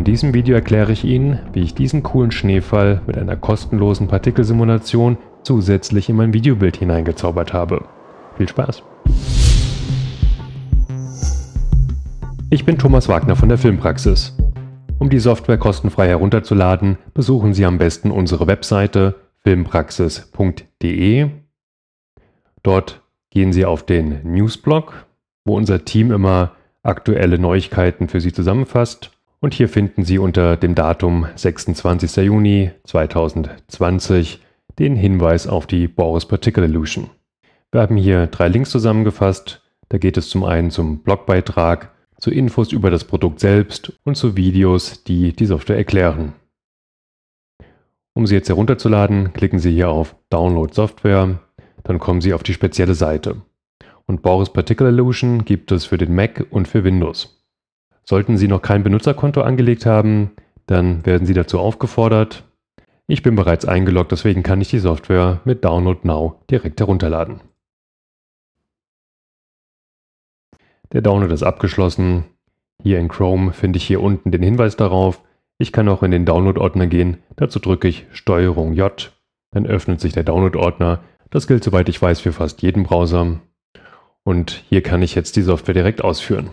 In diesem Video erkläre ich Ihnen, wie ich diesen coolen Schneefall mit einer kostenlosen Partikelsimulation zusätzlich in mein Videobild hineingezaubert habe. Viel Spaß! Ich bin Thomas Wagner von der Filmpraxis. Um die Software kostenfrei herunterzuladen, besuchen Sie am besten unsere Webseite filmpraxis.de. Dort gehen Sie auf den Newsblog, wo unser Team immer aktuelle Neuigkeiten für Sie zusammenfasst und hier finden Sie unter dem Datum 26. Juni 2020 den Hinweis auf die Boris Particle Illusion. Wir haben hier drei Links zusammengefasst. Da geht es zum einen zum Blogbeitrag, zu Infos über das Produkt selbst und zu Videos, die die Software erklären. Um sie jetzt herunterzuladen, klicken Sie hier auf Download Software, dann kommen Sie auf die spezielle Seite. Und Boris Particle Illusion gibt es für den Mac und für Windows. Sollten Sie noch kein Benutzerkonto angelegt haben, dann werden Sie dazu aufgefordert. Ich bin bereits eingeloggt, deswegen kann ich die Software mit Download Now direkt herunterladen. Der Download ist abgeschlossen. Hier in Chrome finde ich hier unten den Hinweis darauf. Ich kann auch in den Download-Ordner gehen. Dazu drücke ich STRG J. Dann öffnet sich der Download-Ordner. Das gilt, soweit ich weiß, für fast jeden Browser. Und hier kann ich jetzt die Software direkt ausführen.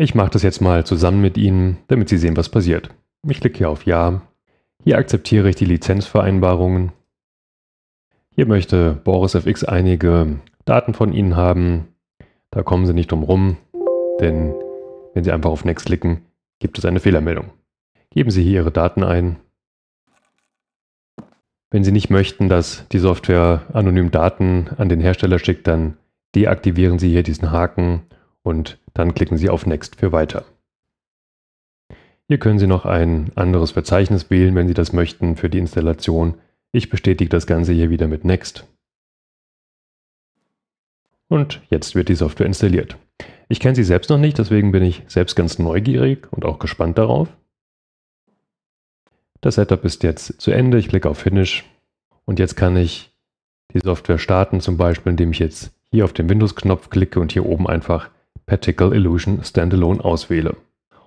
Ich mache das jetzt mal zusammen mit Ihnen, damit Sie sehen, was passiert. Ich klicke hier auf Ja. Hier akzeptiere ich die Lizenzvereinbarungen. Hier möchte BorisFX einige Daten von Ihnen haben. Da kommen Sie nicht drum rum, denn wenn Sie einfach auf Next klicken, gibt es eine Fehlermeldung. Geben Sie hier Ihre Daten ein. Wenn Sie nicht möchten, dass die Software anonym Daten an den Hersteller schickt, dann deaktivieren Sie hier diesen Haken und dann klicken Sie auf Next für weiter. Hier können Sie noch ein anderes Verzeichnis wählen, wenn Sie das möchten, für die Installation. Ich bestätige das Ganze hier wieder mit Next. Und jetzt wird die Software installiert. Ich kenne sie selbst noch nicht, deswegen bin ich selbst ganz neugierig und auch gespannt darauf. Das Setup ist jetzt zu Ende. Ich klicke auf Finish und jetzt kann ich die Software starten, zum Beispiel indem ich jetzt hier auf den Windows-Knopf klicke und hier oben einfach Particle Illusion Standalone auswähle.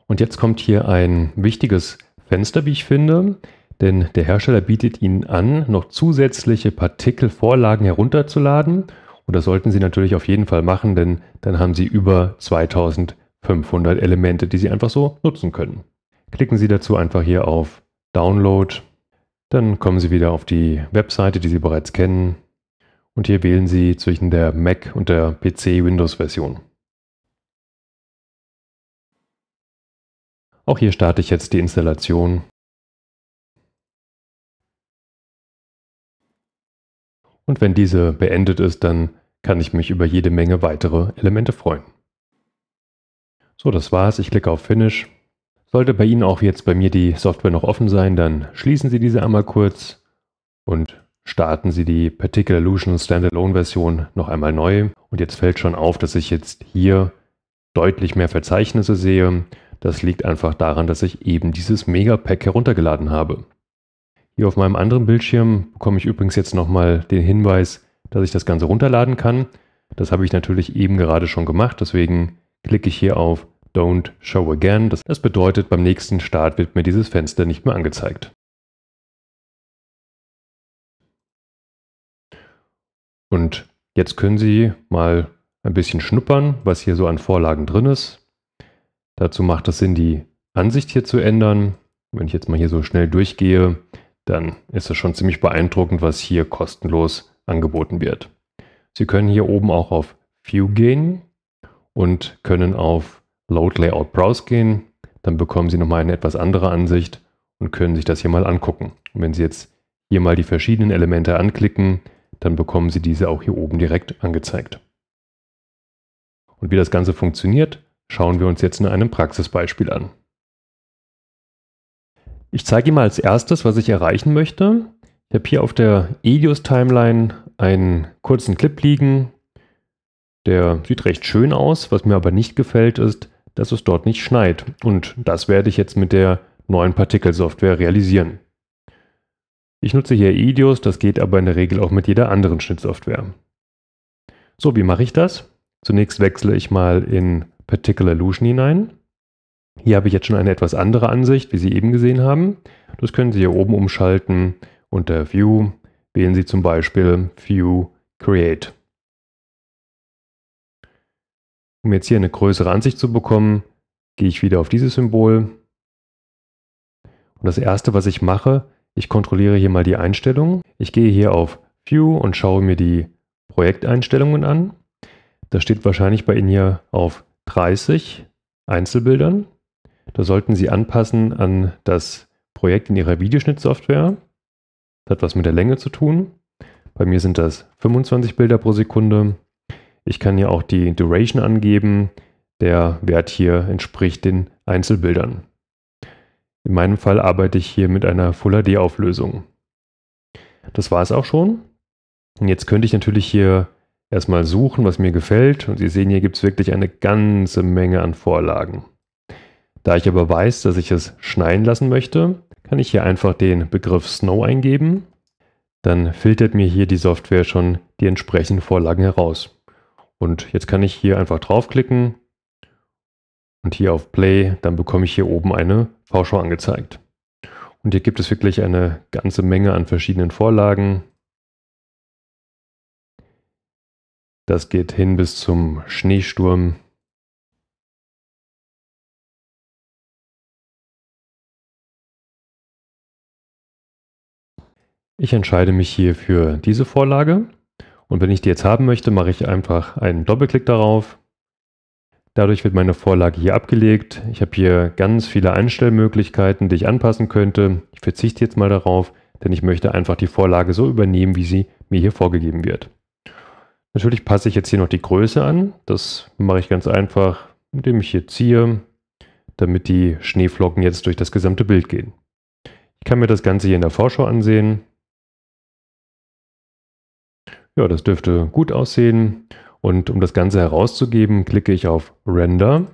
Und jetzt kommt hier ein wichtiges Fenster, wie ich finde, denn der Hersteller bietet Ihnen an, noch zusätzliche Partikelvorlagen herunterzuladen. Und das sollten Sie natürlich auf jeden Fall machen, denn dann haben Sie über 2500 Elemente, die Sie einfach so nutzen können. Klicken Sie dazu einfach hier auf Download. Dann kommen Sie wieder auf die Webseite, die Sie bereits kennen. Und hier wählen Sie zwischen der Mac und der PC-Windows-Version. Auch hier starte ich jetzt die Installation. Und wenn diese beendet ist, dann kann ich mich über jede Menge weitere Elemente freuen. So, das war's. Ich klicke auf Finish. Sollte bei Ihnen auch jetzt bei mir die Software noch offen sein, dann schließen Sie diese einmal kurz und starten Sie die Particular Illusion Standalone Version noch einmal neu. Und jetzt fällt schon auf, dass ich jetzt hier deutlich mehr Verzeichnisse sehe. Das liegt einfach daran, dass ich eben dieses Megapack heruntergeladen habe. Hier auf meinem anderen Bildschirm bekomme ich übrigens jetzt nochmal den Hinweis, dass ich das Ganze runterladen kann. Das habe ich natürlich eben gerade schon gemacht, deswegen klicke ich hier auf Don't Show Again. Das, das bedeutet, beim nächsten Start wird mir dieses Fenster nicht mehr angezeigt. Und jetzt können Sie mal ein bisschen schnuppern, was hier so an Vorlagen drin ist. Dazu macht es Sinn, die Ansicht hier zu ändern. Wenn ich jetzt mal hier so schnell durchgehe, dann ist es schon ziemlich beeindruckend, was hier kostenlos angeboten wird. Sie können hier oben auch auf View gehen und können auf Load Layout Browse gehen. Dann bekommen Sie nochmal eine etwas andere Ansicht und können sich das hier mal angucken. Und wenn Sie jetzt hier mal die verschiedenen Elemente anklicken, dann bekommen Sie diese auch hier oben direkt angezeigt. Und wie das Ganze funktioniert, schauen wir uns jetzt in einem Praxisbeispiel an. Ich zeige Ihnen mal als erstes, was ich erreichen möchte. Ich habe hier auf der Elios-Timeline einen kurzen Clip liegen. Der sieht recht schön aus. Was mir aber nicht gefällt, ist, dass es dort nicht schneit. Und das werde ich jetzt mit der neuen Partikelsoftware realisieren. Ich nutze hier Idios, das geht aber in der Regel auch mit jeder anderen Schnittsoftware. So, wie mache ich das? Zunächst wechsle ich mal in Particular Illusion hinein. Hier habe ich jetzt schon eine etwas andere Ansicht, wie Sie eben gesehen haben. Das können Sie hier oben umschalten. Unter View wählen Sie zum Beispiel View Create. Um jetzt hier eine größere Ansicht zu bekommen, gehe ich wieder auf dieses Symbol. Und das erste, was ich mache, ich kontrolliere hier mal die Einstellungen. Ich gehe hier auf View und schaue mir die Projekteinstellungen an. Das steht wahrscheinlich bei Ihnen hier auf 30 Einzelbildern. Da sollten Sie anpassen an das Projekt in Ihrer Videoschnittsoftware. Das hat was mit der Länge zu tun. Bei mir sind das 25 Bilder pro Sekunde. Ich kann hier auch die Duration angeben. Der Wert hier entspricht den Einzelbildern. In meinem Fall arbeite ich hier mit einer Full HD-Auflösung. Das war es auch schon. Und jetzt könnte ich natürlich hier erstmal suchen, was mir gefällt. Und Sie sehen, hier gibt es wirklich eine ganze Menge an Vorlagen. Da ich aber weiß, dass ich es schneiden lassen möchte, kann ich hier einfach den Begriff Snow eingeben. Dann filtert mir hier die Software schon die entsprechenden Vorlagen heraus. Und jetzt kann ich hier einfach draufklicken und hier auf Play, dann bekomme ich hier oben eine Vorschau angezeigt. Und hier gibt es wirklich eine ganze Menge an verschiedenen Vorlagen. Das geht hin bis zum Schneesturm. Ich entscheide mich hier für diese Vorlage und wenn ich die jetzt haben möchte, mache ich einfach einen Doppelklick darauf. Dadurch wird meine Vorlage hier abgelegt. Ich habe hier ganz viele Einstellmöglichkeiten, die ich anpassen könnte. Ich verzichte jetzt mal darauf, denn ich möchte einfach die Vorlage so übernehmen, wie sie mir hier vorgegeben wird. Natürlich passe ich jetzt hier noch die Größe an. Das mache ich ganz einfach, indem ich hier ziehe, damit die Schneeflocken jetzt durch das gesamte Bild gehen. Ich kann mir das Ganze hier in der Vorschau ansehen. Ja, das dürfte gut aussehen. Und um das Ganze herauszugeben, klicke ich auf Render.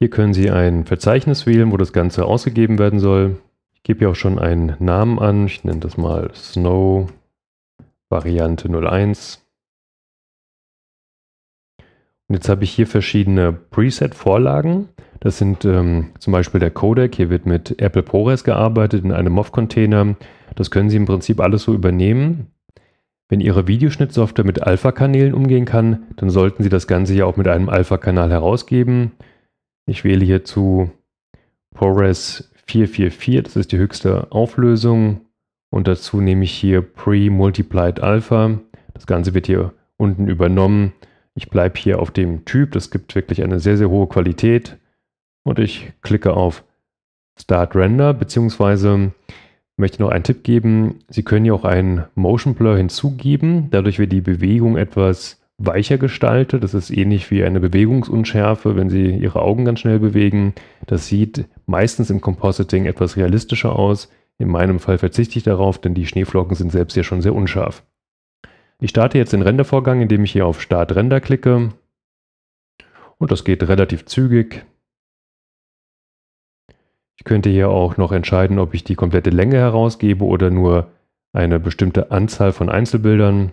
Hier können Sie ein Verzeichnis wählen, wo das Ganze ausgegeben werden soll. Ich gebe hier auch schon einen Namen an. Ich nenne das mal Snow Variante 01. Und jetzt habe ich hier verschiedene Preset-Vorlagen. Das sind ähm, zum Beispiel der Codec. Hier wird mit Apple ProRes gearbeitet in einem MOV-Container. Das können Sie im Prinzip alles so übernehmen. Wenn Ihre Videoschnittsoftware mit Alpha-Kanälen umgehen kann, dann sollten Sie das Ganze ja auch mit einem Alpha-Kanal herausgeben. Ich wähle hierzu ProRes 444, das ist die höchste Auflösung. Und dazu nehme ich hier pre-multiplied alpha. Das Ganze wird hier unten übernommen. Ich bleibe hier auf dem Typ. Das gibt wirklich eine sehr, sehr hohe Qualität. Und ich klicke auf Start Render, beziehungsweise möchte noch einen Tipp geben. Sie können hier auch einen Motion Blur hinzugeben. Dadurch wird die Bewegung etwas weicher gestaltet. Das ist ähnlich wie eine Bewegungsunschärfe, wenn Sie Ihre Augen ganz schnell bewegen. Das sieht meistens im Compositing etwas realistischer aus. In meinem Fall verzichte ich darauf, denn die Schneeflocken sind selbst ja schon sehr unscharf. Ich starte jetzt den Rendervorgang, indem ich hier auf Start Render klicke. Und das geht relativ zügig. Ich könnte hier auch noch entscheiden, ob ich die komplette Länge herausgebe oder nur eine bestimmte Anzahl von Einzelbildern.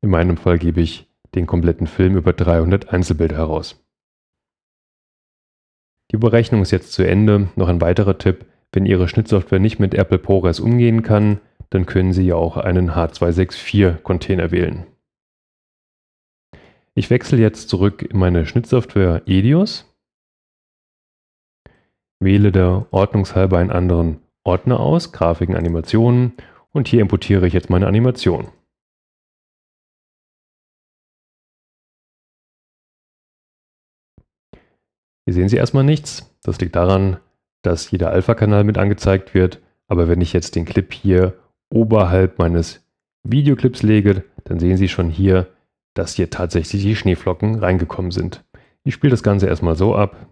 In meinem Fall gebe ich den kompletten Film über 300 Einzelbilder heraus. Die Berechnung ist jetzt zu Ende. Noch ein weiterer Tipp. Wenn Ihre Schnittsoftware nicht mit Apple ProRes umgehen kann, dann können Sie ja auch einen H264-Container wählen. Ich wechsle jetzt zurück in meine Schnittsoftware EDIOS, wähle da ordnungshalber einen anderen Ordner aus, Grafiken, Animationen und hier importiere ich jetzt meine Animation. Hier sehen Sie erstmal nichts. Das liegt daran, dass jeder Alpha-Kanal mit angezeigt wird. Aber wenn ich jetzt den Clip hier oberhalb meines Videoclips lege, dann sehen Sie schon hier, dass hier tatsächlich die Schneeflocken reingekommen sind. Ich spiele das Ganze erstmal so ab.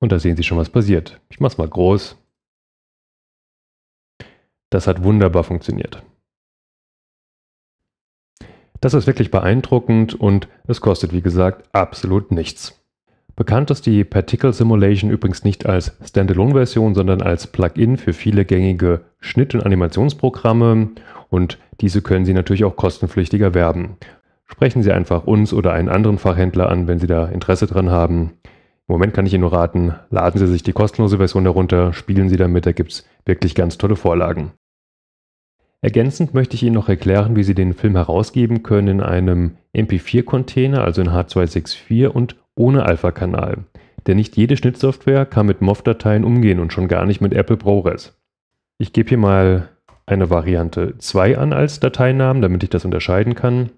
Und da sehen Sie schon, was passiert. Ich mache es mal groß. Das hat wunderbar funktioniert. Das ist wirklich beeindruckend und es kostet, wie gesagt, absolut nichts. Bekannt ist die Particle Simulation übrigens nicht als Standalone-Version, sondern als Plugin für viele gängige Schnitt- und Animationsprogramme und diese können Sie natürlich auch kostenpflichtig erwerben. Sprechen Sie einfach uns oder einen anderen Fachhändler an, wenn Sie da Interesse dran haben. Im Moment kann ich Ihnen nur raten, laden Sie sich die kostenlose Version herunter, spielen Sie damit, da gibt es wirklich ganz tolle Vorlagen. Ergänzend möchte ich Ihnen noch erklären, wie Sie den Film herausgeben können in einem MP4-Container, also in H264 und ohne Alpha-Kanal, denn nicht jede Schnittsoftware kann mit MOV-Dateien umgehen und schon gar nicht mit Apple ProRes. Ich gebe hier mal eine Variante 2 an als Dateinamen, damit ich das unterscheiden kann.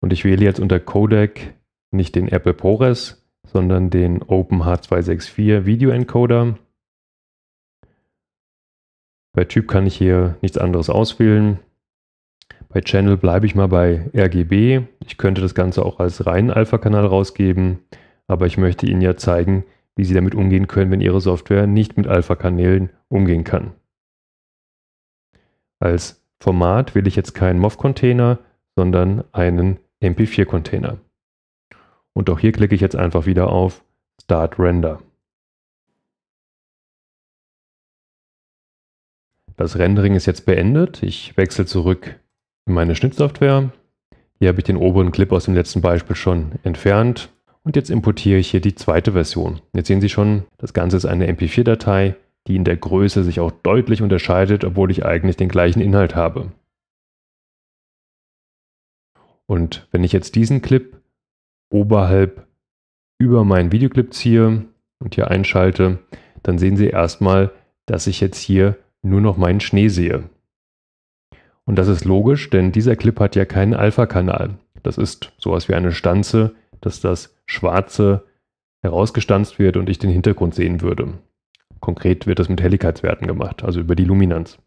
Und ich wähle jetzt unter Codec nicht den Apple ProRes, sondern den OpenH264 Video Encoder. Bei Typ kann ich hier nichts anderes auswählen. Bei Channel bleibe ich mal bei RGB. Ich könnte das Ganze auch als reinen Alpha-Kanal rausgeben, aber ich möchte Ihnen ja zeigen, wie Sie damit umgehen können, wenn Ihre Software nicht mit Alpha-Kanälen umgehen kann. Als Format wähle ich jetzt keinen MOV-Container, sondern einen MP4-Container. Und auch hier klicke ich jetzt einfach wieder auf Start Render. Das Rendering ist jetzt beendet. Ich wechsle zurück meine Schnittsoftware. Hier habe ich den oberen Clip aus dem letzten Beispiel schon entfernt und jetzt importiere ich hier die zweite Version. Jetzt sehen Sie schon, das Ganze ist eine MP4-Datei, die in der Größe sich auch deutlich unterscheidet, obwohl ich eigentlich den gleichen Inhalt habe. Und wenn ich jetzt diesen Clip oberhalb über meinen Videoclip ziehe und hier einschalte, dann sehen Sie erstmal, dass ich jetzt hier nur noch meinen Schnee sehe. Und das ist logisch, denn dieser Clip hat ja keinen Alpha-Kanal. Das ist sowas wie eine Stanze, dass das Schwarze herausgestanzt wird und ich den Hintergrund sehen würde. Konkret wird das mit Helligkeitswerten gemacht, also über die Luminanz.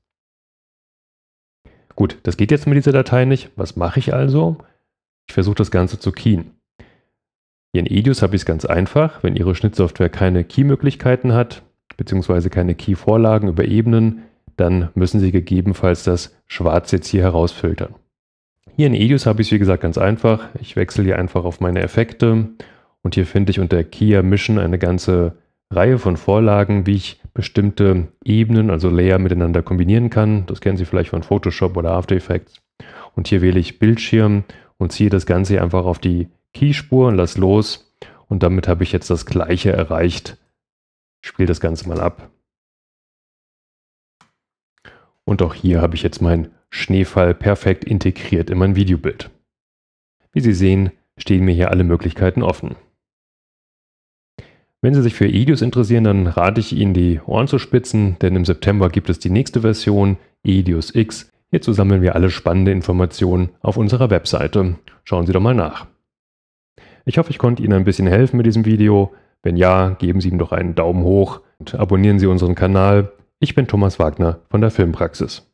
Gut, das geht jetzt mit dieser Datei nicht. Was mache ich also? Ich versuche das Ganze zu keyen. Hier in Edius habe ich es ganz einfach. Wenn Ihre Schnittsoftware keine Key-Möglichkeiten hat, beziehungsweise keine Key-Vorlagen über Ebenen, dann müssen Sie gegebenenfalls das Schwarz jetzt hier herausfiltern. Hier in EDUS habe ich es wie gesagt ganz einfach. Ich wechsle hier einfach auf meine Effekte und hier finde ich unter Kia Mission eine ganze Reihe von Vorlagen, wie ich bestimmte Ebenen, also Layer miteinander kombinieren kann. Das kennen Sie vielleicht von Photoshop oder After Effects. Und hier wähle ich Bildschirm und ziehe das Ganze einfach auf die Keyspur und lasse los. Und damit habe ich jetzt das gleiche erreicht. Ich spiele das Ganze mal ab. Und auch hier habe ich jetzt meinen Schneefall perfekt integriert in mein Videobild. Wie Sie sehen, stehen mir hier alle Möglichkeiten offen. Wenn Sie sich für EDIUS interessieren, dann rate ich Ihnen, die Ohren zu spitzen, denn im September gibt es die nächste Version, EDIUS X. Hierzu sammeln wir alle spannende Informationen auf unserer Webseite. Schauen Sie doch mal nach. Ich hoffe, ich konnte Ihnen ein bisschen helfen mit diesem Video. Wenn ja, geben Sie ihm doch einen Daumen hoch und abonnieren Sie unseren Kanal. Ich bin Thomas Wagner von der Filmpraxis.